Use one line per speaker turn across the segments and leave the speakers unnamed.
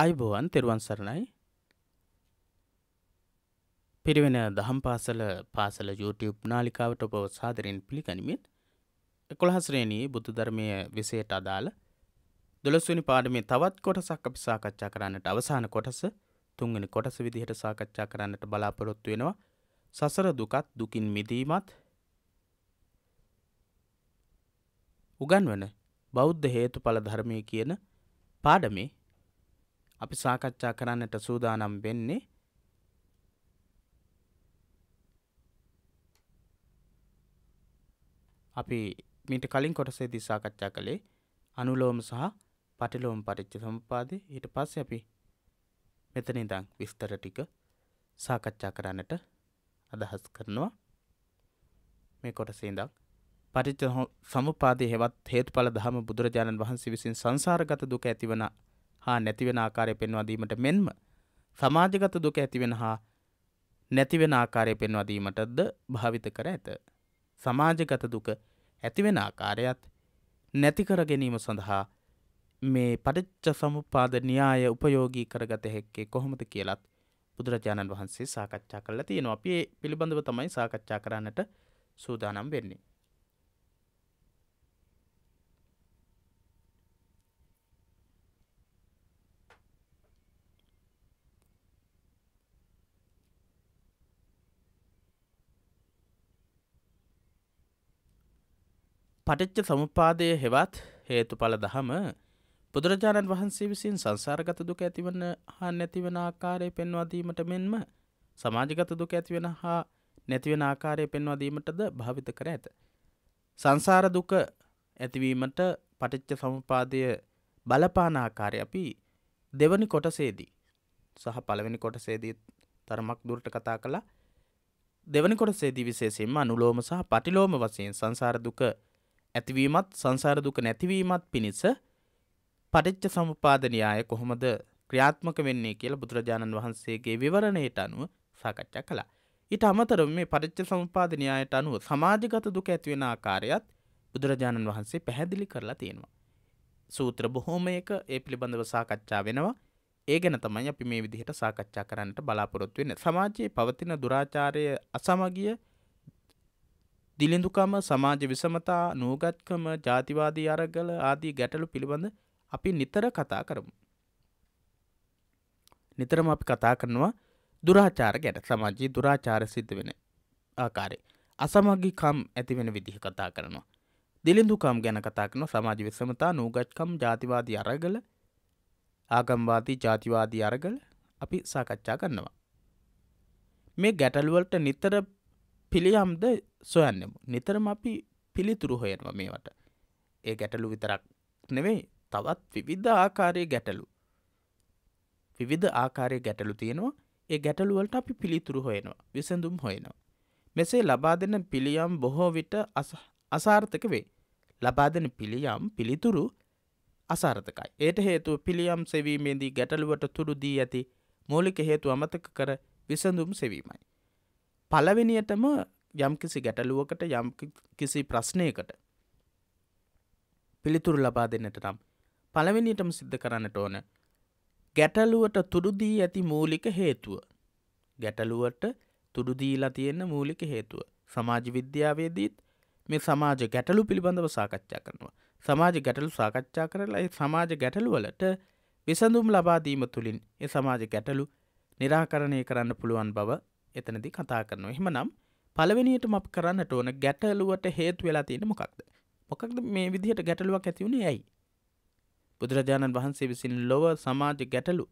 ආයුබෝවන් තෙරුවන් සරණයි පිරිවෙන දහම් පාසල පාසල YouTube නාලිකාවට ඔබව සාදරයෙන් පිළිගනිමිත් එකොළහස්ශ්‍රේණී බුදුධර්මය විසයට අදාළ දොළස්වනි පාඩමේ තවත් කොටසක් අපි සාකච්ඡා කරන්නට අවසාන කොටස තුන්ගනි කොටස විදිහට සාකච්ඡා කරන්නට බලාපොරොත්තු වෙනවා සසර දුකත් දුකින් මිදීමත් උගන්වන බෞද්ධ හේතු පල ධර්මය කියන පාඩමේ අපි සාකච්ඡා කරන්නට සූදානම් වෙන්නේ අපි මීට කලින් කොටසේදී සාකච්ඡා කළේ අනුලෝම සහ පටිලෝම පටිච්ච සමුපාදේ ඊට පස්සේ අපි මෙතන ඉඳන් විස්තර ටික සාකච්ඡා කරන්නට අදහස් කරනවා මේ කොටසේ ඉඳන් පටිච්ච සමුපාදේ හෙවත් හේතුඵල ධම බුදුරජාණන් වහන්සේ විසින් සංසාරගත දුක ඇතිවන හා නැතිවෙන ආකාරය පෙන්වාදීමට මෙන්ම සමාජගත දුක ඇතිවෙන හා නැතිවෙන ආකාරය පෙන්වාදීමටද භාවිත කර ඇත. සමාජගත දුක ඇතිවෙන ආකාරයත් නැතිකර ගැනීම සඳහා මේ පටිච්ච සමුපාද න්‍යාය උපයෝගී කරගත හැක්කේ කොහොමද කියලත් බුදුරජාණන් වහන්සේ සාකච්ඡා කරලා තියෙනවා අපි පිළිබඳව තමයි සාකච්ඡා කරන්නට සූදානම් වෙන්නේ. පටිච්ච සමුපාදය හෙවත් හේතු පල දහම බුදුරජාණන් වහන්සේ විසින් සංසාරගත දුක ඇතිවන හා නැතිවන ආකාරය පෙන්වාදීමට මෙන්ම සමාජගත දුක ඇතිවෙන හා නැතිවෙන ආකාරය පෙන්වාදීමටද භාවිත කර ඇත. සංසාර දුක ඇතිවීමට පටිච්ච සමුපාදය බලපානාකාරය අපි දෙවනි කොටසේදී සහ පළවෙනි කොටසේදී තරමක් දුරට කතා කළා දෙවනි කොටසේදී විශේෂයෙන්ම අනුලෝම සහ පටිලෝම වශයෙන් සංසාර දුක ඇතිවීමත් සංසාර දුක නැතිවීමත් පිණිස පටිච්ච සමුපාද න්‍යාය කොහොමද ක්‍රියාත්මක වෙන්නේ කියලා බුදුරජාණන් වහන්සේගේ විවරණයට අනුව සාකච්ඡා කළා. ඊට අමතරව මේ පටිච්ච සමුපාද න්‍යායට අනුව සමාජගත දුක ඇති වෙන ආකාරයත් බුදුරජාණන් වහන්සේ පැහැදිලි කරලා තියෙනවා. සූත්‍ර බොහෝමයක ඒ පිළිබඳව සාකච්ඡා වෙනවා. ඒ ගැන තමයි අපි මේ විදිහට සාකච්ඡා කරන්නට බලාපොරොත්තු වෙන්නේ. සමාජයේ පවතින දුරාචාරය අසමගිය දිලිඳුකම සමාජ විසමතා නූගත්කම ජාතිවාදී අරගල ආදී ගැටලු පිළිබඳ අපි නිතර කතා කරමු. නිතරම අපි කතා කරනවා දුරාචාර ගැන සමාජයේ දුරාචාර සිද්ධ වෙන ආකාරය. අසමගිකම් ඇතිවෙන විදිහ කතා කරනවා. දිලිඳුකම් ගැන කතා කරන සමාජ විසමතා නූගත්කම් ජාතිවාදී අරගල ආගම්වාදී ජාතිවාදී අරගල අපි සාකච්ඡා කරනවා. මේ ගැටලුවලට නිතර පිළියම්ද සොයන්නෙමු. නිතරම අපි පිළිතුරු හොයනවා මේවට. ඒ ගැටලු විතරක් නෙවෙයි තවත් විවිධ ආකාරය ගැටලු. විවිධ ආකාරය ගැටලු තියෙනවා ඒ ගැටලුවලට අපි පිළිතුරු හොයනවා විසඳුම් හොයනවා. මෙසේ ලබා දෙන පිළියම් බොහෝ විට අසාර්ථක වේ. ලබා දෙන පිළියම් පිළිතුරු අසාර්ථකයි. ඒට හේතුව පිළියම් සෙවීමේදී ගැටලුවට තුරු දී ඇති මූලික හේතු අමතක කර විසඳුම් සෙවීමයි. පළවෙනියටම යම් කිසි ගැටලුවකට යම් කිසි ප්‍රශ්නයකට පිළිතුරු ලබා දෙන්නට නම් පළවෙනියටම සිද්ධ කරන්නට ඕන ගැටලුවට තුඩුදී ඇති මූලික හේතුව ගැටලුවට තුඩුදීලා තියෙන මූලික හේතුව සමාජ විද්‍යාවේදීත් මේ සමාජ ගැටලු පිළිබඳව සාකච්ඡා කරනවා සමාජ ගැටලු සාකච්ඡා කරලා ඒ සමාජ ගැටලුවලට විසඳුම් ලබාදීම තුළින් ඒ සමාජ ගැටලු නිරාකරණය කරන්න පුළුවන් බව එතනදි කතා කරනවා එහෙමනම් පළවෙනියට මප කරන්නට ඕන ගැටලුවට හේතු වෙලා තියෙන මොකක්ද මොකක්ද මේ විදිහට ගැටලුවක් ඇතිවුණේ ඇයි බුදුරජාණන් වහන්සේ විසින් ලොව සමාජ ගැටලු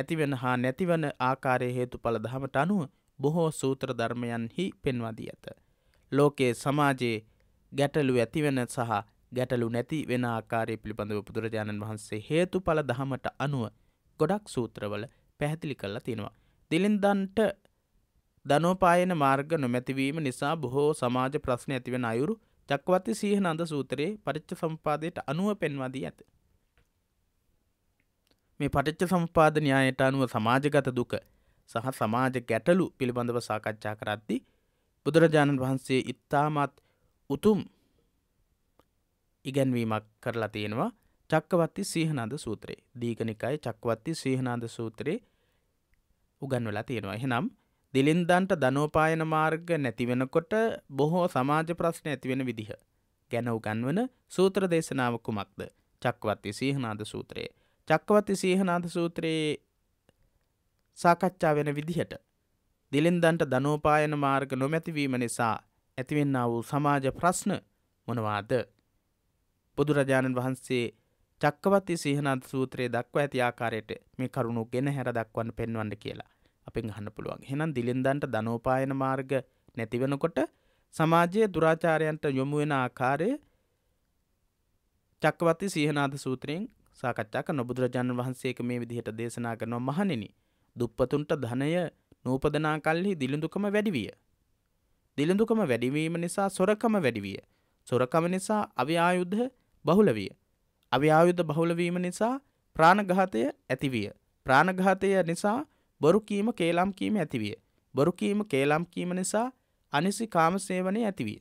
ඇතිවෙන හා නැතිවන ආකාරය හේතු පල දහමට අනුව බොහෝ සූත්‍ර ධර්මයන්හි පෙන්වාදී ඇත ලෝකයේ සමාජයේ ගැටලු ඇතිවෙන සහ ගැටලු නැති වෙන ආකාරය පිළිබඳව බුදුරජාණන් වහන්සේ හේතු පල දහමට අනුව ගොඩක් සූත්‍රවල පැහැදිලි කරලා තියෙනවා දිලින්දන්ට ධනෝපායන මාර්ග නොමැතිවීම නිසා බොහෝ සමාජ ප්‍රශ්න ඇතිවෙන අයුරු චක්වති සීහනන්ද සූත්‍රයේ පරිච්ච සම්පාදයට අනුව පෙන්වාදී ඇත. මේ පටිච්ච සම්පාද න්‍යායට අනුව සමාජගත දුක සහ සමාජ ගැටලු පිළිබඳව සාකච්ඡා කරද්දී බුදුරජාණන් වහන්සේ ඉත්තාමත් උතුම් ඉගැන්වීමක් කරලා තියෙනවා චක්කවත්ති සීහනන්ද සූත්‍රයේ දීගනිකයි චක්වත්ති සීහනන්ද සූත්‍රයේ උගන්වලා තියෙනවා එහෙනම් දිලින්දන්ට ධනෝපායන මාර්ග නැතිවෙනකොට බොහෝ සමාජ ප්‍රශ්න ඇතිවෙන විදිහ. ගැන උගන්වන සූත්‍ර දේශනාව කුමක්ද චක්වත්ති සීහනාද සූත්‍රයේ. චක්කවත්ති සීහනාද සූත්‍රයේ සාකච්ඡා වෙන විදිහට. දිලින්දන්ට ධනෝපායන මාර්ග නොමැතිවීම නිසා ඇතිවෙන්න වූ සමාජ ප්‍රශ්න මොනවාද. බුදුරජාණන් වහන්සේ චක්කවත්ති සීහනාද සූත්‍රයේ දක්වා ඇති ආකාරයට මේ කරුණු ගෙන හැර දක්වන්න පෙන්වන්න කියලා. අපෙන් අහන්න පුළුවන් හෙනම් දිලෙන්දන්ට ධනෝපායන මාර්ග නැතිවෙනකොට සමාජයේ දුරාචාරයන්ට යොමු වෙන ආකාරය චක්කවති සීහනාද සූත්‍රයෙන් සාකච්ඡාක නොබුදුරජාණන් වහන්සේක මේ විදිහට දේශනා කරනවා මහණෙනි දුප්පතුන්ට ධනය නූපදනා කල්හි දිලිඳුකම වැඩිවිය. දිලිඳුකම වැඩිවීම නිසා සොරකම වැඩිවිය. සොරකම නිසා අව්‍යායුද්ධ බහුලවිය. අව්‍යායුධ බහුලවීම නිසා ප්‍රාණඝාතය ඇතිවිය. ප්‍රාණඝාතය නිසා බොරු කීම කේලම් කීම ඇතිවිය. බොරු කීම කේලම් කීම නිසා අනිසි කාම සේවනය ඇතිවිය.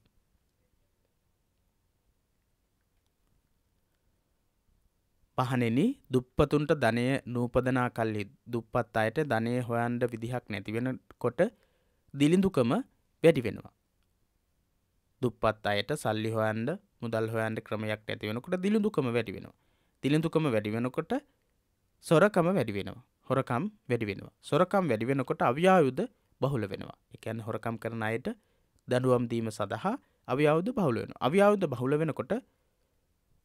පහනෙනි දුප්පතුන්ට ධනය නූපදනා කල්ලි දුප්පත් අයට ධනය හොයන්ඩ විදිහක් නැතිවෙන කොට දිලිඳුකම වැඩි වෙනවා. දුප්පත් අයට සල්ලි හොයන්ඩ මුදල් හොයන්ට ක්‍රමයක් ඇතිවෙනකොට දිලිඳුකම වැඩි වෙනවා. දිලිඳුකම වැඩි වෙනකොට සොරකම වැඩි වෙනවා. හොරකම් වැඩිවෙනවා. සොරකම් වැඩිවෙනකොට අව්‍යායුද බහුල වෙනවා. එකැන් හොරකම් කරන අයට දැඩුවම්දීම සඳහා අව්‍යවුද බහුල වෙන. අව්‍යවුද බහුල වෙනකොට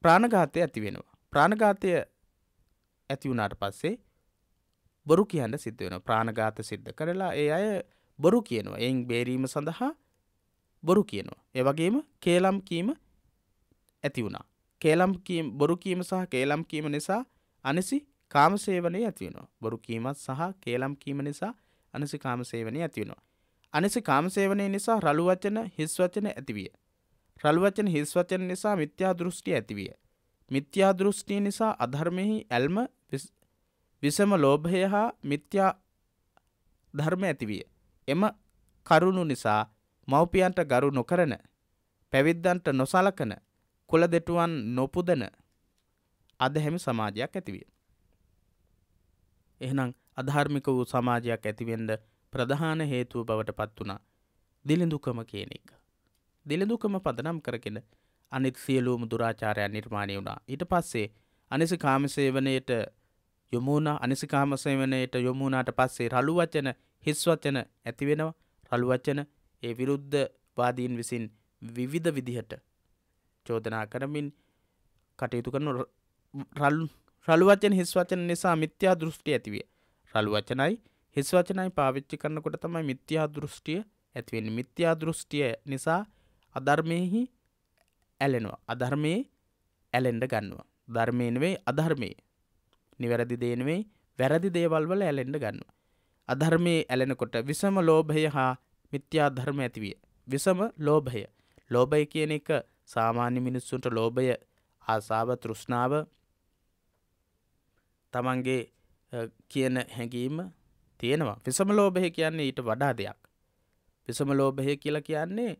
ප්‍රාණඝාතය ඇති වෙනවා. ප්‍රාණඝාතය ඇති වුණාට පස්සේ බොරු කියන්න සිද්ධ වෙන ප්‍රාණඝාත සිද්ධ කරලා ඒ අය බොරු කියනවා. එයින් බේරීම සඳහා බොරු කියනවා. ඒ වගේම කේලම් කීම ඇති වුණා. කේලම් බොරු කීම සහ කේලම් කීම නිසා අනිසි කාමසේවනය ඇතිවෙනවා. බොරු කීමත් සහ කේලම් කීම නිසා අනිසි කාමසේවනය ඇතිවෙනවා. අනිසි කාමසේවනය නිසා රළුවචන හිස්වචන ඇතිවිය. රළුවචන හිස්වචන නිසා මිත්‍යා දෘෂ්ටි ඇතිවිය. මිත්‍යා දෘෂ්ටිය නිසා අධර්මෙහි ඇල්ම විසම ලෝභය හා මිත්‍යා ධර්ම ඇතිවිය. එම කරුණු නිසා මව්පියන්ට ගරු නොකරන පැවිද්දන්ට නොසලකන කුල දෙටුවන් නොපුදන අදහැමි සමාජයක් ඇතිවිය. එහෙනම් අධාර්මික වූ සමාජයක් ඇතිවෙන්ඩ ප්‍රධාන හේතුව බවට පත් වුණා දිලිඳුකම කියන එක. දිලිඳුකම පදනම් කරගෙන අනිත් සියලූම දුරාචාරයන් නිර්මාණය වුණා. ඊට පස්සේ අනිසි කාමසේවනයට යොමුණ අනිසි කාමසේවනයට යොමුණට පස්සේ රළුවචන හිස්වචන ඇතිවෙනවා රළුවචන ඒ විරුද්ධ වාදීන් විසින් විවිධ විදිහට චෝදනා කරමින් කටයුතු කරන රල්ලු රළුවචන හිස්වචන නිසා මිත්‍යා දෘෂ්ටි ඇතිවිය. රළුවචනයි හිස්වචනයි පාවිච්චි කරන්නකොට තමයි මිත්‍යා දෘෂ්ටිය ඇතිවෙන් මිත්‍යා දෘෂ්ටිය නිසා අධර්මයෙහි ඇලෙනවා. අධර්මයේ ඇලෙන්ඩ ගන්නවා. ධර්මයනවේ අධර්මයේ නිවැරදි දේනවේ වැරදි දේවල් වල ඇලෙන්ඩ ගන්නවා. අධර්මයේ ඇලෙනකොට විසම ලෝභය හා මිත්‍යා ධර්ම ඇතිවිය. විසම ලෝභය. ලෝභය කියන එක සාමාන්‍ය මිනිස්සුන්ට ලෝභය ආසාාව තෘෂ්ණාව තමන්ගේ කියන හැඟීම තියෙනවා විසම ලෝභය කියන්නේ ඊට වඩා දෙයක් විසම ලෝභය කියලා කියන්නේ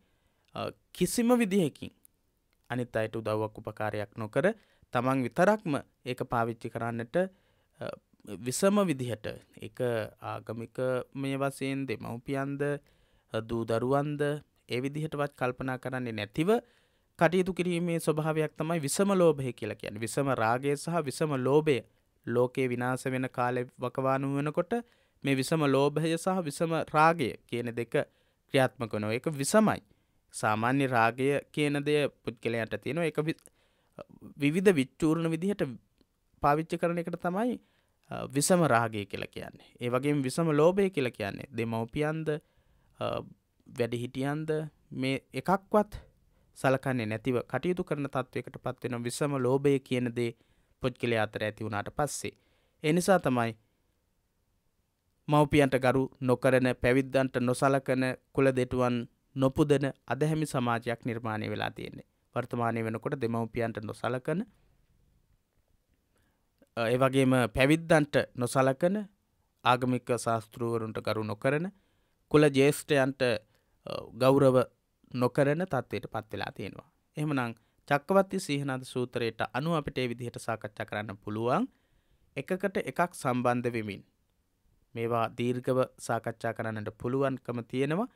කිසිම විදිහකින් අනිත් අයට උදව්වක් උපකාරයක් නොකර තමන් විතරක්ම ඒක පාවිච්චි කරන්නට විසම විදිහට එක ආගමික මේ වසයෙන් දෙමව්පියන්ද දූ දරුවන්ද ඒ විදිහටවත් කල්පනා කරන්නේ නැතිව කටයුතු කිරීමේ ස්වභාවයක් තමයි විසම ලෝභය කියලා කියන්නේ විසම රාගය සහ විසම ලෝභය ලෝකයේ විනාස වෙන කාලෙ වකවානු වෙනකොට මේ විසම ලෝභය සහ විසම රාගය කියන දෙක ක්‍රියාත්මක නො එක විසමයි. සාමාන්‍ය රාගය කියන දෙය පුද්ගලයන්ට තියෙන එක විවිධ විච්චූරණ විදිහට පාවිච්චි කරන එකට තමයි විසම රාගය කියලා කියන්නේ. ඒ වගේ විසම ලෝභය කියලා කියන්නේ දෙමවපියන්ද වැඩිහිටියන්ද මේ එකක්වත් සලකන්නේ නැතිව කටයුතු කරන තත්ත්වයකට පත්වෙන විසම ලෝභය කියනදේ පුද්ගලයා අතර ඇති වුණාට පස්සේ. එනිසා තමයි මව්පියන්ට ගරු නොකරන පැවිද්දන්ට නොසලකන කුල දෙටුවන් නොපුදන අදහැමි සමාජයක් නිර්මාණය වෙලා තියෙන්නේ. වර්තමානය වෙනකොට දෙමව්පියන්ට නොසලකන ඒවගේම පැවිද්දන්ට නොසලකන ආගමික ශාස්තෘවරුන්ට ගරු නොකරන කුල ජේෂ්ඨයන්ට ගෞරව නොකරන තත්ත්වයට පත්වෙලා තියෙනවා. එහෙමනම් චක්කවත්ති සීහනද සූත්‍රයට අනුව අපිට ඒ විදිහට සාකච්ඡා කරන්න පුළුවන් එකකට එකක් සම්බන්ධ වෙමින් මේවා දීර්ඝව සාකච්ඡා කරන්නට පුළුවන්කම තියෙනවා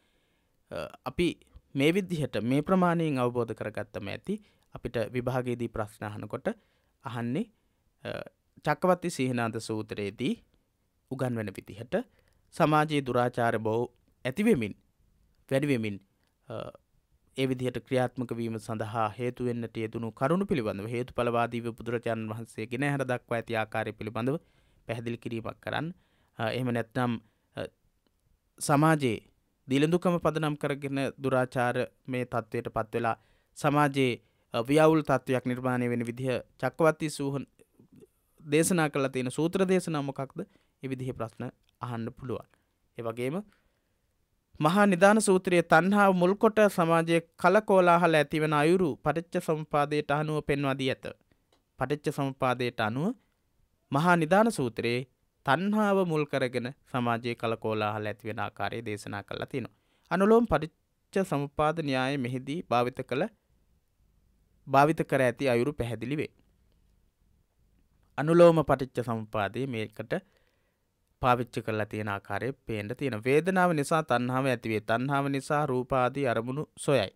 අපි මේ විදිහට මේ ප්‍රමාණයෙන් අවබෝධ කරගත්තම ඇති අපිට විභාගයේදී ප්‍රශ්නහනකොට අහන්නේ චක්කවත්ති සීහනාද සූත්‍රයේදී උගන්වන විදිහට සමාජයේ දුරාචාර බෝ ඇතිවෙමින් වැඩිවෙමින් එවිදිහට ක්‍රියාත්මක වීම සඳහා හේතුවෙන්න්නට යෙදුණු කරුණු පිළිබඳව හේතු පලවාදීව බුදුරජාණන් වහන්සේ ගෙන හැර දක්වා ඇති ආකාරය පිළිබඳව පැහැදිලි කිරීමක් කරන්න එහෙම නැත්නම් සමාජයේ දිලඳුකම පදනම් කරගෙන දුරාචාර මේ තත්ත්වයට පත්වෙලා සමාජයේ ව්‍යවුල් තත්ත්වයක් නිර්මාණය වෙන විදිහ චක්කවත්ති සූහන් දේශනා කළ තියෙන සූත්‍ර දේශනා මොකක්ද එවිදිහ ප්‍රශ්න අහන්න පුළුවන්. ඒවගේම මහා නිධාන සූත්‍රයේ තණ්හාව මුල්කොට සමාජයේ කලකෝලාහල ඇතිවන අයුරු පටිච්ච සමුපාදයට අනුව පෙන්වා දී ඇත. පටිච්ච සමුපාදයට අනුව මහා නිධාන සූත්‍රයේ තණ්හාව මුල් කරගෙන සමාජයේ කලකෝලාහල ඇතිවෙන ආකාරය දේශනා කළා තියෙනවා. අනුලෝම පටිච්ච සමුපාද න්‍යාය මෙහිදී භාවිත කළ භාවිත කර ඇති අයුරු පැහැදිලි වේ. අනුලෝම පටිච්ච සමුපාදයේ මේකට පාවිච්චි කරලා තියෙන ආකාරයේ පේන්න තියෙන වේදනාව නිසා තණ්හාව ඇතිවේ තණ්හාව නිසා රූපාදී අරමුණු සොයයි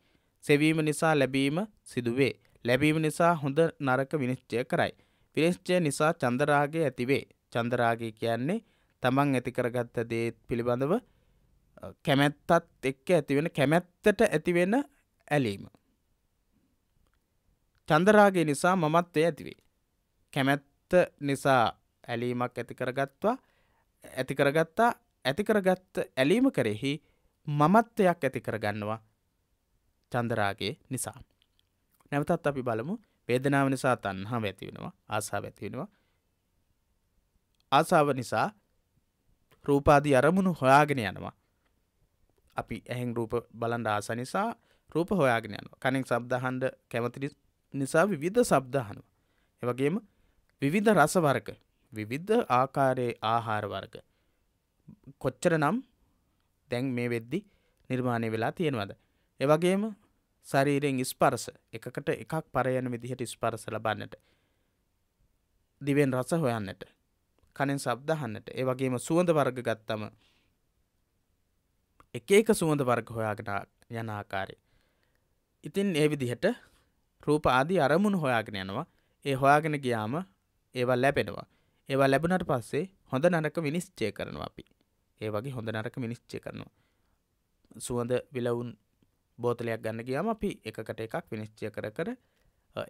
සෙවීම නිසා ලැබීම සිදුවේ ලැබීම නිසා හොඳ නරක විනිශ්චය කරයි විනිශ්චය නිසා චන්දරාගය ඇතිවේ චන්දරාගය කියන්නේ තමන් ඇති කරගත්ත දේ පිළිබඳව කැමැත්තත් එක්ක ඇතිවෙන කැමැත්තට ඇතිවෙන ඇලීම චන්දරාගය නිසා මමත්වය ඇතිවේ කැමැත්ත නිසා ඇලීමක් ඇති කරගත්වා ඇති කරගත්තා ඇති කරගත්ත ඇලීම කරෙහි මමත්වයක් ඇති කරගන්නවා චන්දරාගේ නිසා. නැවතත් අපි බලමු වේදනාව නිසා තන්හා ඇතිවෙනවා ආසාාව ඇතිවෙනවා ආසාාව නිසා රූපාදී අරමුණු හොයාගෙන යනවා අපි ඇහෙන් රූප බලන්ඩ ආස නිසා රූප හොයාගෙන යනවා කනෙක් සබ්දහන්ඩ කැමතිරි නිසා විවිධ සබ්දහනවා එවගේම විවිධ රසවර්ක විවිද්ධ ආකාරයේ ආහාර වර්ග. කොච්චර නම් දැන් මේ වෙද්දි නිර්මාණය වෙලා තියෙනවද. එවගේම ශරීරෙන් ස්පර්ස එකකට එකක් පරයන විදිහට ස්පර්ස ලබන්නට. දිවෙන් රස හොයන්නට කනෙන් සබ්දහන්නට ඒ වගේම සුවඳ වර්ග ගත්තම එක එක සුවඳ වර්ග හොයාගෙන යන ආකාරය. ඉතින් ඒ විදිහට රූප ආදී අරමුණු හොයාගෙන යනවා ඒ හොයාගෙන ගියාම ඒවල් ලැබෙනවා. ඒවා ලැබුණට පස්සේ හොඳ නරක විනිශ්චය කරනවා අපි ඒ වගේ හොඳ නරක මිනිශ්චය කරනවා සුවඳ විලවුන් බෝතලයක් ගන්න ගියාම අපි එකකට එකක් විනිශ්චය කර කර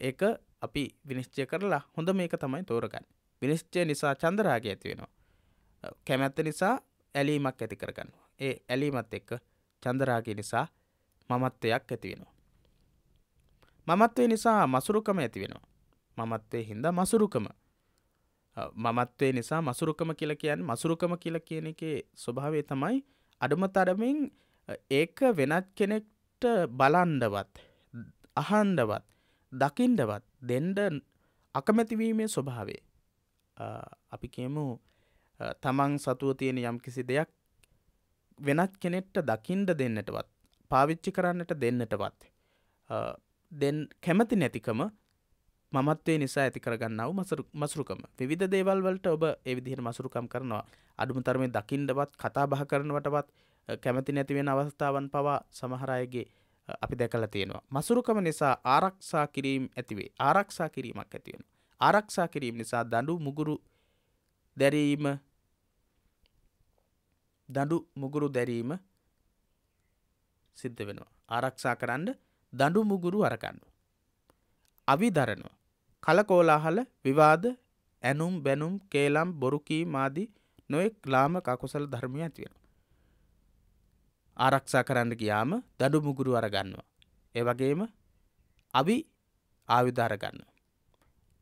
ඒක අපි විනිශ්චය කරලා හොඳ මේක තමයි තෝරගන්න විනිශ්චය නිසා චන්දරාග ඇතිවෙනවා කැමැත්ත නිසා ඇලීමක් ඇති කරගන්නවා ඒ ඇලීමත් එක්ක චන්දරාග නිසා මමත්වයක් ඇතිවෙනවා මමත්වේ නිසා මසුරුකම ඇතිවෙනවා මමත්වේ හින්දා මසුරුකම මමත්වේ නිසා මසුරුකම කියලා කියන් මසුරුකම කියල කියන එකේ ස්වභාවේ තමයි අඩුම තරමින් ඒක වෙනත් කෙනෙක්ට බලන්ඩවත් අහන්ඩවත් දකිින්ඩවත් දෙන්ඩ අකමැතිවීමේ ස්වභාවේ අපි කියමු තමන් සතුව තියෙන යම් කිසි දෙයක් වෙනත් කෙනෙට්ට දකිින්ඩ දෙන්නටවත් පාවිච්චි කරන්නට දෙන්නටවත් කැමති නැතිකම මත්වේ නිසා ඇති කරගන්නව මසුරුකම විධ දේවල්වලට ඔබ එවිදිහට මසුරුකම් කරනවා අඩුම තරමේ දකිින්ටවත් කතා බහ කරනවටවත් කැමති නැතිවෙන අවස්ථාවන් පවා සමහරයගේ අපි දැකල තියෙනවා. මසුරුකම නිසා ආරක්ෂා කිරීම් ඇතිවේ ආරක්ෂා කිරීමක් ඇතිවෙන. ආරක්ෂා කිරීම නිසා දඩු මුගුරු දැරීම දඩු මුගුරු දැරීම සිද්ධ වෙනවා. ආරක්ෂා කරන්න දඩු මුගුරු අරගන්නු. අවි දරනවා. කලකෝලාහල විවාද ඇනුම් බැනුම් කේලම් බොරුකීම් ආදී නොයෙක් ලාමක අකුසල ධර්මය ඇතිවෙන. ආරක්ෂා කරන්න ගියාම දඩු මුගුරු අරගන්නවා. ඒ වගේම අවි ආවිධාරගන්න.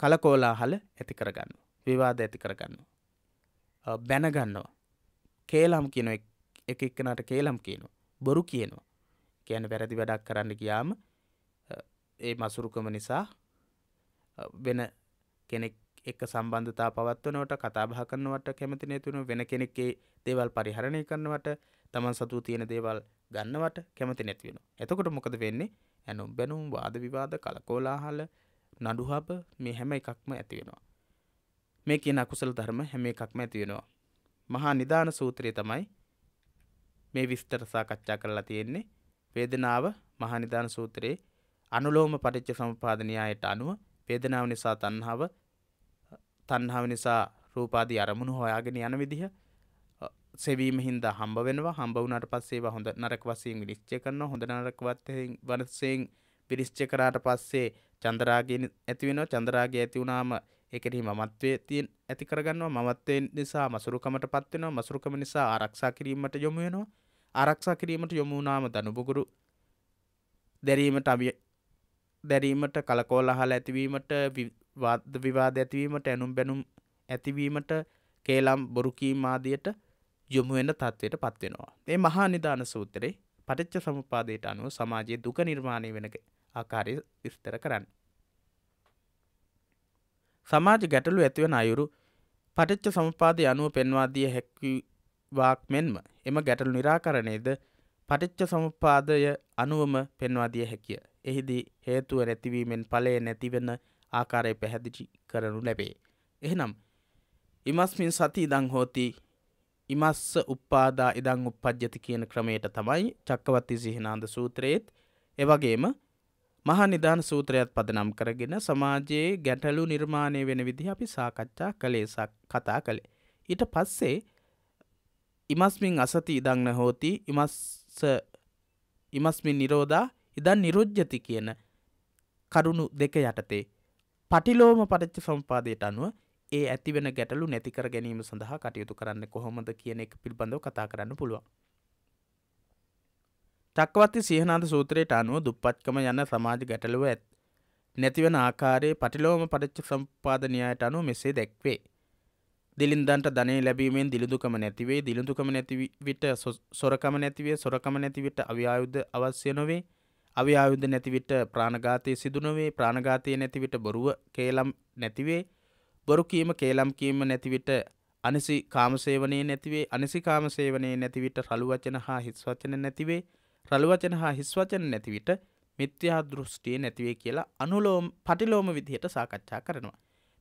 කලකෝලාහල ඇති කරගන්න. විවාද ඇති කරගන්න. බැනගන්නවා. කේලම් කියන එක එක්කනට කේලම් කියනවා. බොරු කියනවා. කියන වැරදි වැඩක් කරන්න ගියාම ඒ මසුරුකම නිසා වෙන කෙනෙක් එක සම්බන්ධතා පවත්වනවට කතාබහ කරනවට කැමති නැතිනු වෙන කෙනෙක්ගේ දේවල් පරිහරණය කරනවට තමන් සතු තියෙන දේවල් ගන්නවට කැමති නැතිවෙන. එතකොට මොකද වෙන්නේ ඇනුම් බැනුම් වාද විවාද කලකෝලාහල නඩුහබ මේ හැම එකක්ම ඇතිවෙනවා. මේ කියන අකුසල ධර්ම හැම එකක්ම ඇතිවෙනවා. මහා නිධාන සූත්‍රය තමයි මේ විස්තර සාකච්ඡා කරලා තියෙන්නේ වේදනාව මහා නිධාන සූත්‍රයේ අනුලෝම පටිච්ච සමුපාදනයයට අනුව වේදනාව නිසා තණ්හාව තණ්හාව නිසා රූපාදී අරමුණු හොයාගෙන යන විදිහ සෙවීම හින්දා හම්බ වෙනවා හම්බ වුණාට පස්සේ ඒවා හොඳ නරක වශයෙන් විනිශ්චය කරනවා හොඳ නරක වශයෙන් විනිශ්චය කරාට පස්සේ චන්දරාගය ඇති වෙනවා චන්දරාගය ඇති වුණාම ඒකෙහි මමත්වයේ තියෙන ඇති කරගන්නවා මමත්වයෙන් නිසා මසුරුකමටපත් වෙනවා මසුරුකම නිසා ආරක්ෂා කිරීමට යොමු වෙනවා ආරක්ෂා කිරීමට යොමු වුණාම දනුබුගුරු දැරීමට දැරීමට කලකෝලහල ඇතිවීමට වාද විවාද ඇතිවීමට ඇනුම් බැනුම් ඇතිවීමට කේලම් බොරුකීම් ආදියට යොමු වෙන තත්ත්වයට පත් වෙනවා. මේ මහා නිදාන සූත්‍රයේ පටිච්ච සමුපාදයට අනුව සමාජයේ දුක නිර්මාණය වෙන ආකාරය විස්තර කරන්න. සමාජ ගැටලු ඇතිවන අයුරු පටිච්ච සමුපාදය අනුව පෙන්වා දිය හැකිවාක් මෙන්ම එම ගැටලු निराකරණයද පටිච්ච සමුපාදය අනුවම පෙන්වා දිය හැකිය. එහිදී හේතුව නැතිවීමෙන් ඵලය නැතිවෙන ආකාරය පැහැදිලි කරනු ලැබේ. එහෙනම් ඉමස්මින් සති ඉදං හෝති ඉමස්ස උප්පාදා ඉදං උප්පජ්ජති කියන ක්‍රමයට තමයි චක්කවති සිහිනාන්ද සූත්‍රයේත් එවගේම මහා නිධාන සූත්‍රයත් පදනම් කරගෙන සමාජයේ ගැටලු නිර්මාණය වෙන විදි අපි සාකච්ඡා කළේ කතා කළේ. ඊට පස්සේ ඉමස්මින් අසති ඉදංන හෝති ඉමස්ස ඉමස්මින් නිරෝධා ඉදන් නිරුජ්ජති කියන කරුණු දෙක යටතේ පටිලෝම පරච්ච සම්පාදයට අනුව ඒ ඇතිවෙන ගැටලු නැතිකර ගැනීම සඳහා කටයුතු කරන්න කොහොමද කියන එක පිළිබඳව කතා කරන්න පුළුවන්. චක්වත්ති සයහනාද සූත්‍රයට අනුව දුප්පත්කම යන සමාජ ගැටලුව ඇත් නැතිවන ආකාරයේ පටිලෝම පරච්ච සම්පාදනයායට අනුව මෙසේ දැක්වේ. දිලින්දන්ට ධනය ලැබීමෙන් දිළිදුකම නැතිවේ දිළිඳුකම නැතිවිට සොරකම නැතිවේ සොරකම නැතිවිට අව්‍යයුද්ධ අවශ්‍ය නොවේ අව්‍යායුධ නැතිවිට ප්‍රාණඝාතය සිදුනොවේ ප්‍රාණඝාතය නැතිවිට බොරුව කේලම් නැතිවේ බොරු කීම කේලම් කීම නැතිවිට අනිසි කාමසේවනයේ නැතිවේ අනිසි කාමසේවනයේ නැතිවිට රළුවචන හා හිස්වචන නැතිවේ රළුවචන හා හිස්වචන නැතිවිට මිත්‍යා දෘෂ්ටිය නැතිවේ කියලා අනුලෝම පටිලෝම විදිහට සාකච්ඡා කරනවා.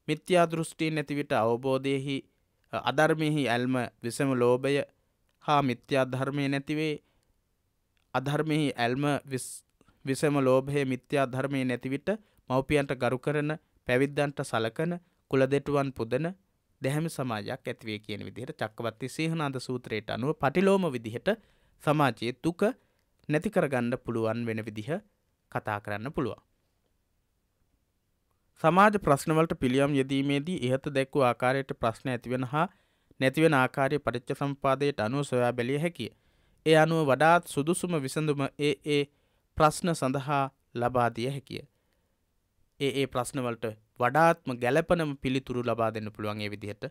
මිත්‍යා දෘෂ්ටිය නැතිවිට අවබෝධයෙහි අධර්මයෙහි ඇල්ම විසම ලෝභය හා මිත්‍යා ධර්මය නැතිවේ අධර්මයෙහි ඇල්ම විසම ලෝභයේ මිත්‍යා ධර්මයේ නැතිවිට මව්පියන්ට ගරු කරන පැවිද්දන්ට සලකන කුලදෙටුවන් පුදන දැහැමි සමාජයක් ඇතිවේ කියන විදිහට චක්කවර්ති සීහනාද සූත්‍රයට අනුව පටිලෝම විදිහට සමාජයේ දුක නැති කරගන්න පුළුවන් වෙන විදිහ කතා කරන්න පුළුවන්. සමාජ ප්‍රශ්නවලට පිළියම් යෙදීමේදී ඉහත දැක්වූ ආකාරයට ප්‍රශ්න ඇතිවෙන හා නැතිවෙන ආකාරය පරිච්ච සම්පාදයට අනුව සොයා බැලිය හැකිය. ඒ අනුව වඩාත් සුදුසුම විසඳුම ඒ ඒ ප්‍රශ්න සඳහා ලබා දිය හැකිය. ඒ ඒ ප්‍රශ්නවලට වඩාත්ම ගැලපනම පිළිතුරු ලබා දෙන්න පුළුවන් ඒ විදිහට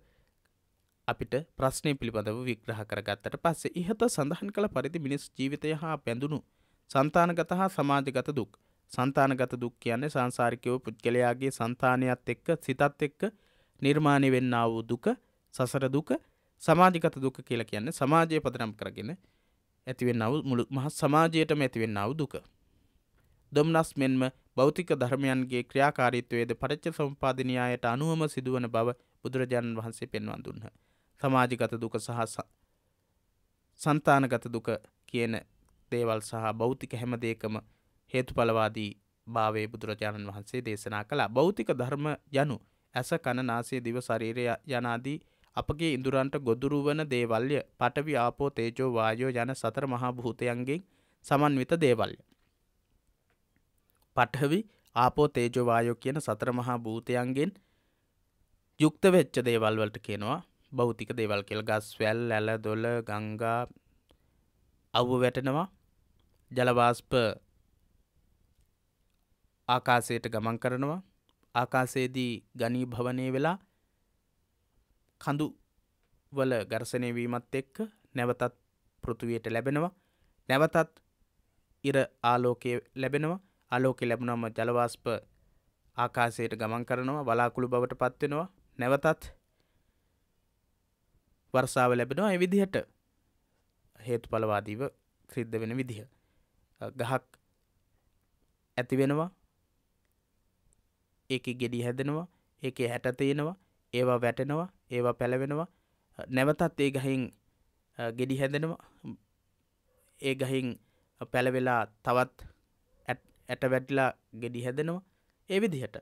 අපිට ප්‍රශ්නය පිළිබඳව විග්‍රහ කරගත්තට පස්සේ ඉහත සඳහන් කළ පරිදි මිනිස් ජීවිතය හා පැඳුණු සන්තානගත හා සමාජගත දුක් සන්තානගත දුක් කියන්නේ සංසාරිකයව පුද්ගලයාගේ සන්තානයත් එක්ක සිතත් එක්ක නිර්මාණය වෙන්න වූ දුක සසර දුක සමාජිකත දුක කියලා කියන්නේ සමාජය පදනම් කරගෙන ඇතිවෙන්න මුළු මහ සමාජයටම ඇතිවෙන්න වූ දුක දොම්නස් මෙන්ම භෞතික ධර්මයන්ගේ ක්‍රියාකාරීත්වයේද පරච්ච සම්පාධනයායට අනුවම සිදුවන බව බුදුරජාණන් වහන්සේ පෙන්වන් දුන්හ. සමාජිගත දුක සහ සන්තානගත දුක කියන දේවල් සහ භෞතික හැමදේකම හේතුඵලවාදී භාවේ බුදුරජාණන් වහන්සේ දේශනා කළා භෞතික ධර්ම යනු ඇස කණ නාසය දිව ශරීරය යනාදී අපගේ ඉඳුරන්ට ගොදුරු වන දේවල්ය පටවි ආපෝ තේජෝ වායෝ යන සතර මහා භූතයන්ගෙන් සමන්විත දේවල්ය. පටහවි ආපෝ තේජවායෝ කියන සතර මහා භූතයන්ගෙන් යුක්ත වෙච්ච දේවල් වලට කියනවා භෞතික දේවල් කියලා ගස් වැල් ඇල දොළ ගංගා අව්ව වැටෙනවා ජලවාස්ප ආකාශයට ගමන් කරනවා ආකාශයේදී ගනී භවනය වෙලා කඳු වල ගර්සනය වීමත් එක්ක නැවතත් පෘතුවයට ලැබෙනවා නැවතත් ඉර ආලෝකය ලැබෙනවා ආලෝකය ලැබුණම ජලවාස්ප ආකාශයට ගමන් කරනවා බලාකුළු බවට පත්වෙනවා නැවතත් වර්සාාව ලැබෙනවා ඒ විදිහට හේතු පලවාදීව සිද්ධ වෙන විදිහ ගහක් ඇති වෙනවා ඒක ගෙඩි හැදෙනවා ඒක හැට තියෙනවා ඒවා වැටෙනවා ඒවා පැලවෙනවා නැවතත් ඒ ගහින් ගෙඩි හැදෙනවා ඒ ගහින් පැලවෙලා තවත් ඇට වැටලා ගෙඩි හැදෙනවා ඒ විදිහට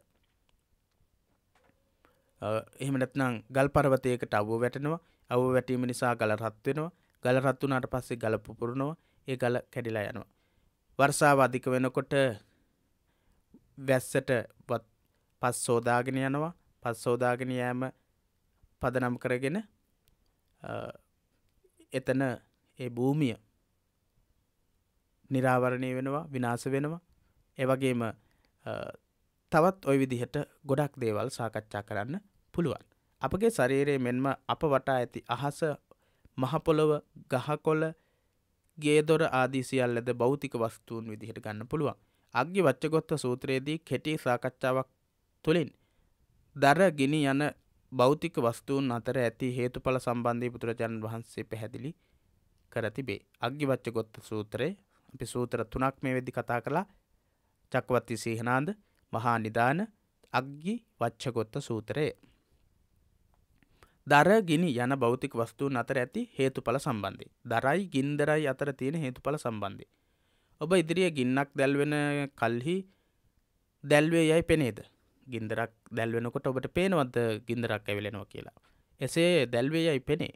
එහෙම නැත්නම් ගල් පරවතයකට අවුව වැටෙනවා අවුව වැටීම නිසා ගල රත් වෙනවා ගල රත් වුණාට පස්සේ ගල පුපුරනවා ඒ ගල කැඩිලා යනවා වර්ෂාව අධික වෙනකොට වැස්සට පස් සෝදාගෙන යනවා පස් සෝදාගෙන යෑම පදනම් කරගෙන එතන ඒ භූමිය නිරාවරණය වෙනවා විනාස වෙනවා ඒවගේම තවත් ඔය විදිහට ගොඩක් දේවල් සාකච්ඡා කරන්න පුළුවන්. අපගේ ශරීරයේ මෙන්ම අප වටා ඇති අහස මහපොළොව ගහකොල ගේදොර ආදී සියල්ලද භෞතික වස්තුූන් විදිහට ගන්න පුළුවන්. අග්‍ය වච්චගොත්ත සූත්‍රයේදී කෙටි සාකච්ඡාවක් තුළින් දර ගිනි යන භෞතික වස්තුූන් අතර ඇති හේතු පල සම්බන්ධී බුදුරජාණන් වහන්සේ පැහැදිලි කර තිබේ. අග්‍යවච්ච ගොත්ත සූත්‍රයේ අපි සූත්‍ර තුනක් මේ වෙදි කතා කලා චක්කවත්ති සීහනාන්ද මහා නිදාන අග්ගි වච්චගොත්ත සූතරයේ. දරගිනි යන බෞතික වස්තුූන් අතර ඇති හේතුඵල සම්බන්ධි. දරයි ගින්දරයි අතර තියෙන හේතුඵල සම්බන්ධි. ඔබ ඉදිරිිය ගින්නක් දැල්වෙන කල්හි දැල්වේ යයි පෙනේද. ගින්දරක් දැල්වෙනකොට ඔබට පේනවද ගින්දරක් ඇවිලෙනවා කියලා. එසේ දැල්වේ යයි පෙනේ.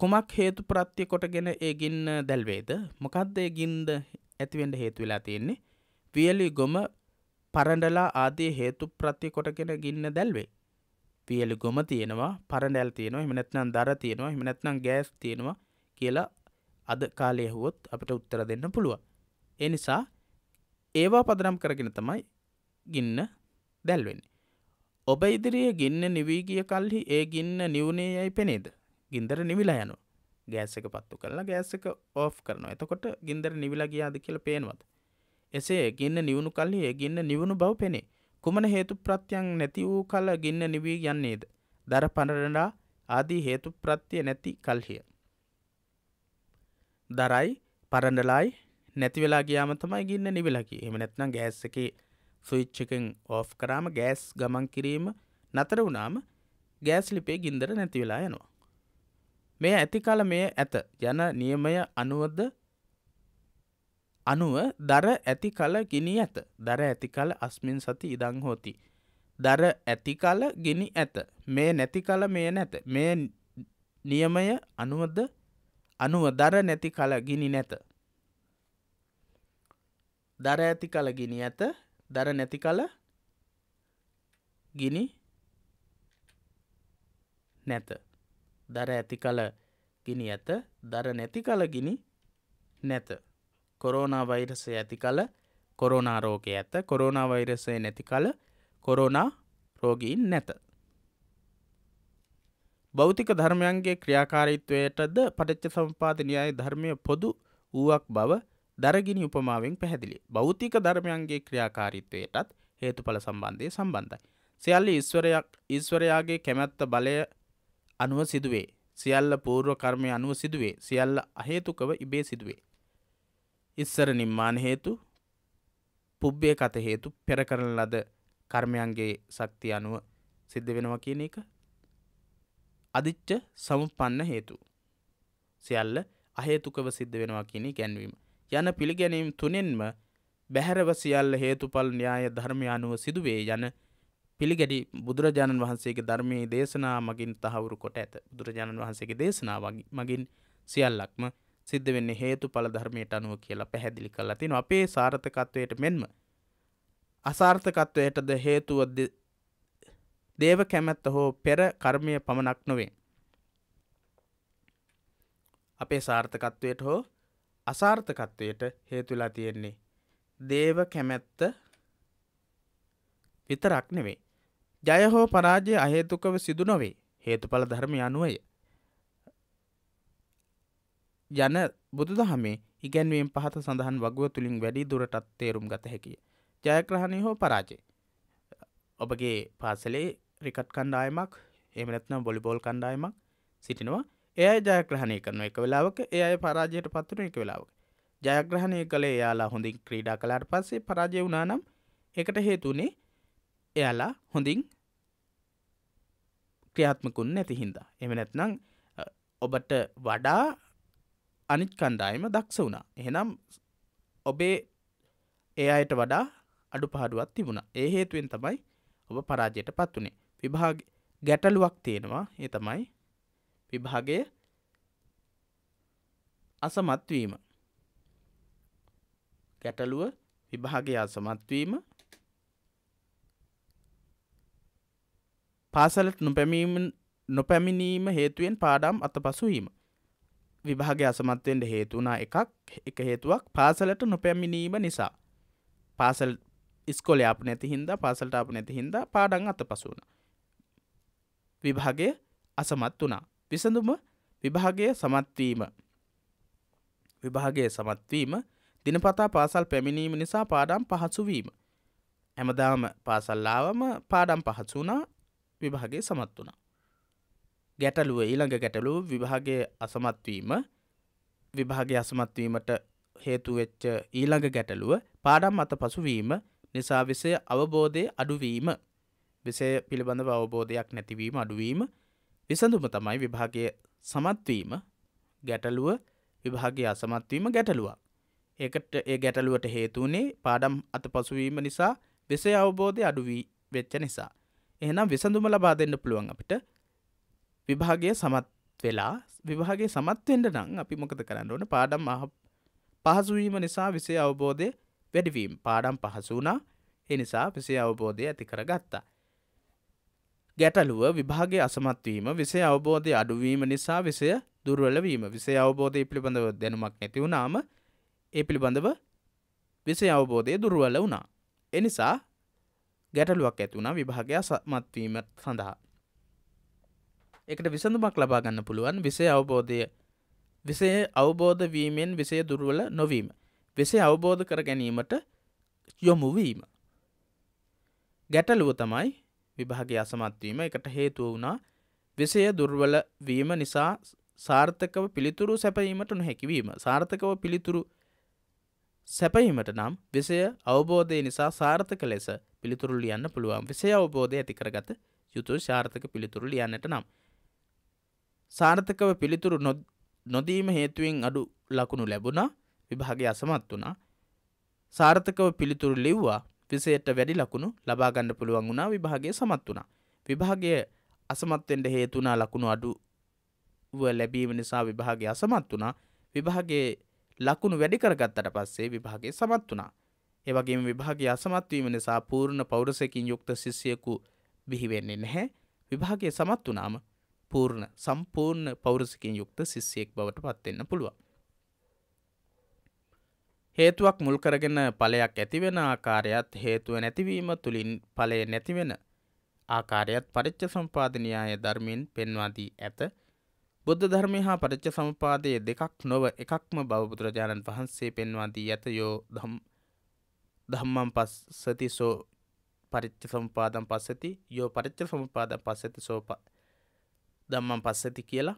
කුමක් හේතු ප්‍රත්්‍යය කොටගෙන ඒ ගින්න දැල්වේද මොකක්දේ ගින්ද ඇතිවෙන්ට හේතු වෙලා තියෙන්නේ පියලි ගොම පරඩලා ආදී හේතු ප්‍රත්ති කොටගෙන ගින්න දැල්වේ. පියලි ගොම තියෙනවා පරඩැල් තියෙනවා හිමනැත්නම් දර තියෙනවා හිමනැත්නම් ගෑස් තියෙනවා කියලා අද කාලය හුවොත් අපිට උත්තර දෙන්න පුළුව. ඒ නිසා ඒවා පදරම් කරගෙන තමයි ගින්න දැල්වෙන්නේ. ඔබ ඉදිරියේ ගින්න නිවී ගිය කල්හි ඒ ගින්න නිවුණේ යැයි පෙනේද. ගින්දර නිවිලා යනු ගෑසක පත්තු කරලා ගෑසක ඕෆ් කරනවා එතකොට ගින්දර නිවිලා ගියාද කියල පේනවද. එසේ ගින්න නිවුණු කල්හි ගින්න නිවුණු බව පෙනේ. කුමන හේතු ප්‍රත්‍යයන් නැති වූ කල ගින්න නිවී යන්නේද. දර පණරඩා ආදී හේතු ප්‍රත්‍යය නැති කල්හිය. දරයි පරණඩලායි නැතිවෙලා ගියාම තමයි ගින්න නිවිලකි එම නැත්නම් ගෑස් එක සුවිච්චකින් ඕ් කරාම ගෑස් ගමන් කිරීම නතර වුණාම ගෑස් ලිපේ ගින්දර නැතිවෙලා යනවා. මේ ඇතිකාල මේ ඇත යන නියමය අනුවද අනුව දර ඇති කල ගිනි ඇත දර ඇති කල අස්මින් සති ඉදං හෝති. දර ඇති කල ගිනි ඇත මේ නැති කල මේ නැත මේ නියමය අනුවද අනුව දර නැති කල ගිනි නැත. දර ඇති කල ගිනි ඇත දර නැති කල ගිනි නැත දර ඇති කල ගිනි ඇත දර නැති කල ගිනි නැත කොරෝනා වෛරසය ඇති කල කොරෝනා රෝගය ඇත කොරෝනා වෛරසය නැති කල කොරෝනා රෝගීන් නැත. බෞතික ධර්මයන්ගේ ක්‍රියාකාරීත්වයටද පටච්ච සම්පාතිනියයි ධර්මය පොදු වූවක් බව දරගිනි උපමාවෙන් පැහැදිලි. බෞතික ධර්මයන්ගේ ක්‍රියාකාරීත්වයටත් හේතුඵල සම්බන්ධය සම්බන්ධයි. සියල්ල ඉස්වරයක් ඉස්වරයාගේ කැමැත්ත බලය අනුව සිදුවේ. සියල්ල පූර්ව කර්මය අනුව සිදුවේ. සියල්ල අහේතුකව ඉබේ සිදුවේ. ඉස්සර නිම්මාන හේතු පුබ්බය කත හේතු පෙර කරන ලද කර්මයන්ගේ ශක්තිය අනුව සිද්ධ වෙනවා කියන එක අදිච්ච සමුපන්න හේතු සියල්ල අහේතුකව සිද්ධ වෙනවා කියන ගැන්වීම යන පිළිගැනීම් තුනෙන්ම බැහැරව සියල්ල හේතුඵල න්‍යාය ධර්මය අනුව සිදුවේ යන පිළිගැඩි බුදුරජාණන් වහන්සේගේ ධර්මයේ දේශනා මගින් තහවුරු කොට ඇත බුදුරජාණන් වහන්සේගේ දේශනා මගින් සියල්ලක්ම සිද්ධ වෙන්න හේතු පල ධර්මයට අනුව කියලා පැහැදිලි කල්ලා තින අපේ සාර්ථකත්වයට මෙන්ම අසාර්ථකත්වයටද හේතුව දේව කැමැත්ත හෝ පෙර කර්මය පමණක් නොවේ. අපේ සාර්ථකත්වයට හෝ අසාර්ථකත්වයට හේතුලා තියෙන්නේ. දේව කැමැත්ත විතරක් නෙවේ. ජය හෝ පරාජය අහේතුකව සිදු නොවේ හේතුඵල ධර්මය අනුවය. යන බුදුදහමේ ඉගැන්වීම් පහත සඳහන් වගුව තුළින් වැඩි දුරටත් තේරුම් ගත හැකිය. ජයග්‍රහණය හෝ පරාජය. ඔබගේ පාසලේ රිකට් කණ්ඩායමක් එමනත්නම් බොලිබෝල් කණ්ඩායමක් සිටිනවා එය ජයග්‍රහණය කරන එක වෙලාවක ඒ අය පරාජයට පත්වන එක වෙලාවක. ජයග්‍රහණය කළේ එයාලා හොඳින් ක්‍රීඩා කලාට පස්සේ පරාජය වුණනම් එකට හේතුනේ එයාලා හොඳින් ක්‍රියාත්මකුන් නැතිහින්දා. එම නැත්නම් ඔබට වඩා අනිත් කණ්ඩායම දක්ෂ වුණා එහෙනම් ඔබේ ඒ අයට වඩා අඩු පහඩුවත් තිබුණ ඒ හේතුවෙන් තමයි ඔබ පරාජයට පත් වනේ විභාග ගැටලුවක් තියෙනවා ඒ තමයි විභාගය අසමත්වීම ගැටලුව විභාගය අසමත්වීම පාසලට නොපැමීම නොපැමිණීම හේතුවෙන් පාඩම් අත පසුවීම විභාග අසමත්වෙන්ට හේතුනා එකක් එක හේතුවක් පාසලට නොපැමිණීම නිසා. පාසල් ස්කොල අප නැති හින්ද පාසල්ට අප නැති හින්ද පාඩන් අත පසුවන. විභාගය අසමත් වනා. විසඳුම විභාගය සමත්වීම. විභාගය සමත්වීම දිනපතා පාසල් පැමිණීම නිසා පාඩම් පහසුවීම. ඇමදාම පාසල්ලාවම පාඩම් පහසුනා විභාගේ සමත් වනා. ගැටලුව ඊළඟ ගැටලු විභාගේ අසමත්වීම විභාගේ අසමත්වීමට හේතුවෙච්ච ඊළඟ ගැටලුව පාඩම් අත පසුවීම නිසා විසය අවබෝධය අඩුවීම විසය පිළිබඳව අවබෝධයක් නැතිවීම අඩුවීම විසඳුම තමයි විභාගය සමත්වීම ගැටලුව විභාගය අසමත්වීම ගැටලුවක් ඒකට ඒ ගැටලුවට හේතුනේ පාඩම් අත පසුවීම නිසා විසය අවබෝධය අඩුවී වෙච්ච නිසා එහෙනම් විසඳුම ලබා දෙන්න පුළුවන් අපිට විභාගය සමත් වෙලා විභාගේ සමත්වෙන්ට නං අපි මොකද කරන්න ඕන පාඩම් පහසුවීම නිසා විසේ අවබෝධය වැඩිවීම් පාඩම් පහසුනා එනිසා විසේ අවබෝධය ඇති කර ගත්තා. ගැටලුව විභාගේ අසමත්වීම විසේ අවබෝධය අඩුවීම නිසා විසය දුර්වලවීම විසේ අවබෝධය පිළිබඳව දැනුමක් නැති වුණාම ඒ පිළිබඳව විසේ අවබෝධය දුර්වල වුණා. එනිසා ගැටලුවක් ඇතුුණ විභාගය සමත්වීම සඳහා එකට විසඳුමක් ලබා ගන්න පුළුවන් විසේ අවබෝධය විසේ අවබෝධ වීමෙන් විසේ දුර්වල නොවීම විසේ අවබෝධ කර ගැනීමට යොමුවීම ගැටලුව තමයි විභාග අසමත්වීම එකට හේතුව වුණා විසය දුර්වල වීම නිසා සාර්ථකව පිළිතුරු සැපීමට නොහැකිවීම සාර්ථකව පිළිතුරු සැපීමට නම් විසය අවබෝධය නිසා සාර්ථක ලෙස පිළිතුරු ලියන්න පුළුවන් විසය අවබෝධය ඇතිකරගත යුතු ශාර්ථක පිළිතුරු ලියන්නට නම් සාර්ථකව පිළිතුරු නොදීම හේතුවෙන් අඩු ලකුණු ලැබුණා විභාග අසමත් වනා සාර්ථකව පිළිතුරු ලිව්වා විසයට වැඩි ලකුණු ලබාගන්න පුළුවන් වුණා විභාගය සමත් වුණා විභාගය අසමත්වෙන්ට හේතුනා ලකුණු අඩුව ලැබීම නිසා විභාගය අසමත් වුණා විභාගේ ලකුණු වැඩි කරගත්තට පස්සේ විභාගේ සමත් වුණා ඒවගේම විභාගය අසමත්වීම නිසා පූර්ණ පෞරසකින් යුක්ත ශිෂ්‍යයකු බිහිවෙන්නේ නැහැ විභාගය සමත් වනාම පූර්ණ සම්පූර්ණ පෞරුසිකින් යුක්ත සිස්සියෙක් බවට පත්වෙන්න පුළුවන්. හේතුවක් මුල් කරගෙන ඵලයක් ඇතිවෙන ආකාරයත් හේතුව නැතිවීම තුළින් ඵලය නැතිවෙන ආකාරයත් පරිච්ච සම්පාදනයාය ධර්මයෙන් පෙන්වාදී ඇත බුද්ධ ධර්මය හා පරිච්ච සම්පාදයේ දෙකක් නොව එකක්ම බවබුදුරජාණන් වහන්සේ පෙන්වාදී ඇත යෝ දම් දම්මම් පස්සති සෝ පරිච්ච සම්පාදම් පස්සති යෝ පරිච්ච සම්පාදම් පස්සති සෝපා දම්මන් පස්සඇති කියලා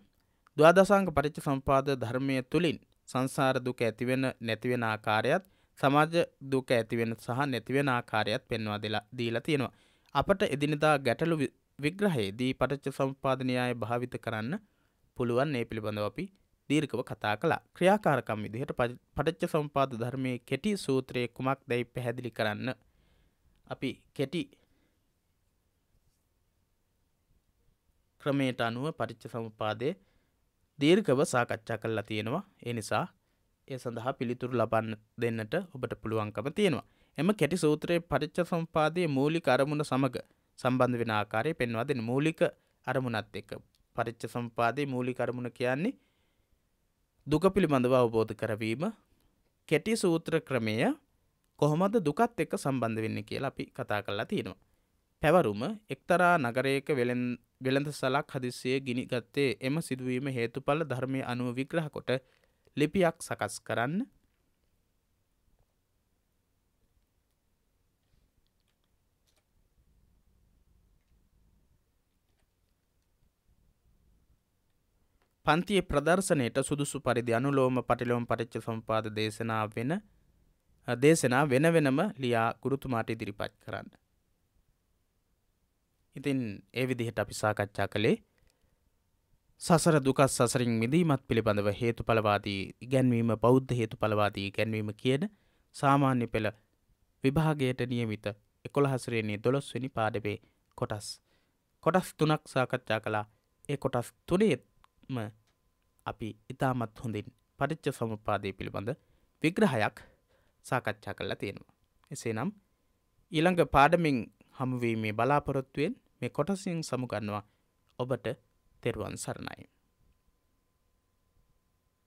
දවාදසංක පරිච්ච සම්පාද ධර්මය තුළින් සංසාර දුක ඇතිවෙන නැතිවෙන ආකාරයත් සමාජ දුක ඇතිවෙන සහ නැතිවෙන ආකාරයත් පෙන්වා දෙලා දීලා තියෙනවා. අපට එදිනදා ගැටලු විග්‍රහයේදී පටච්ච සම්පාධනයාය භාවිත කරන්න පුළුවන් ඒ පිළිබඳව අපි දීර්කව කතා කලා ක්‍රියාකාරකම් විදිහට පටච්ච සම්පාද ධර්මය කෙටි සූත්‍රය කුමක් දැයි පැහැදිලි කරන්න අපි කෙටි ක්‍රමයට අනුව පරිච්ච සමපාදය දීර්ඝව සාකච්ඡා කරලා තියෙනවා ඒ නිසා ඒ සඳහා පිළිතුරු ලබන්න දෙන්නට ඔබට පුළුවන්කම තියෙනවා. එම කැටි සූත්‍රයේ පරිච්ච සම්පාදයේ මූලික අරමුණ සමග සම්බන්ධ වෙන ආකාරය පෙන්වා දෙන මූලික අරමුණත් එක්ක පරිච්ච සම්පාදයේ මූලික අරමුණ කියන්නේ දුක පිළිබඳව අවබෝධ කරවීම කෙටි සූත්‍ර ක්‍රමය කොහොමද දුකත් එක්ක සම්බන්ධ වෙන්න කියලා අපි කතා කරලා තියෙනවා. පැවරුම එක්තරා නගරයක වෙළඳ සලක් හදිස්සිය ගිනි ගත්තේ එම සිදුවීම හේතුඵල ධර්මය අනුව විග්‍රහ කොට ලිපියක් සකස් කරන්න පන්තියේ ප්‍රදර්ශනයට සුදුසු පරිදි අනුලෝම පටිලෝම පටිච්ච සම්පාද දේශනා වෙන දේශනා වෙන වෙනම ලියා ගුරුතුමාට ඉදිරිපත් කරන්න. ඉතින් ඒ විදිහට අපි සාකච්ඡා කළේ සසර දුකස් සසරින් මිදීමත් පිළිබඳව හේතු පලවාදී ඉගැන්වීම බෞද්ධ හේතු පලවාදී ඉගැන්වීම කියන සාමාන්‍ය පෙළ විභාගයට නියමිත එකොළහසරයන්නේ දොළොස්වනි පාඩවේ කොටස්. කොටස් තුනක් සාකච්ඡා කලා ඒ කොටස් තුනේත්ම අපි ඉතාමත් හොඳින් පරිච්ච සමපාදය පිළිබඳ විග්‍රහයක් සාකච්ඡා කරලා තියෙනවා. එසේ නම් ඊළඟ පාඩමින් හමුවීමේ බලාපොරොත්තුවෙන් මේ කොටසින් සමුගන්නවා ඔබට තෙරුවන් සරණයි.